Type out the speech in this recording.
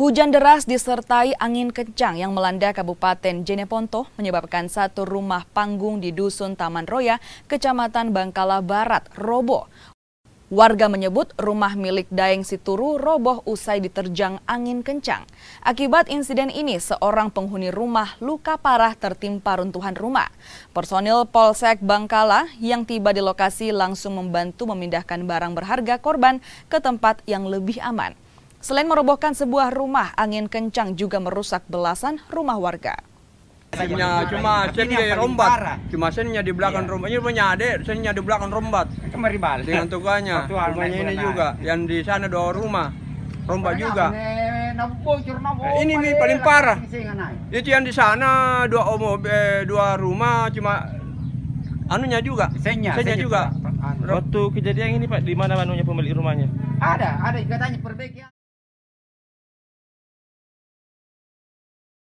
Hujan deras disertai angin kencang yang melanda Kabupaten Jeneponto menyebabkan satu rumah panggung di Dusun Taman Roya, Kecamatan Bangkala Barat, roboh. Warga menyebut rumah milik Daeng Situru roboh usai diterjang angin kencang. Akibat insiden ini, seorang penghuni rumah luka parah tertimpa runtuhan rumah. Personil Polsek Bangkala yang tiba di lokasi langsung membantu memindahkan barang berharga korban ke tempat yang lebih aman. Selain merobohkan sebuah rumah, angin kencang juga merusak belasan rumah warga. Sennya cuma sennya rombat, cuma sennya di belakang iya. rumah. Ini punya adik, sennya di belakang rombat. Kemari balik. Dengan tukangnya, rumahnya ini juga. Yang di sana dua rumah, rombat juga. Eh, eh, eh, ini nih paling parah. Itu yang di sana dua omong, eh, dua rumah cuma anunya juga. Sennya, sennya juga. Waktu kejadian ini Pak, di mana anunya pemilik rumahnya? Ada, ada katanya perbaiki.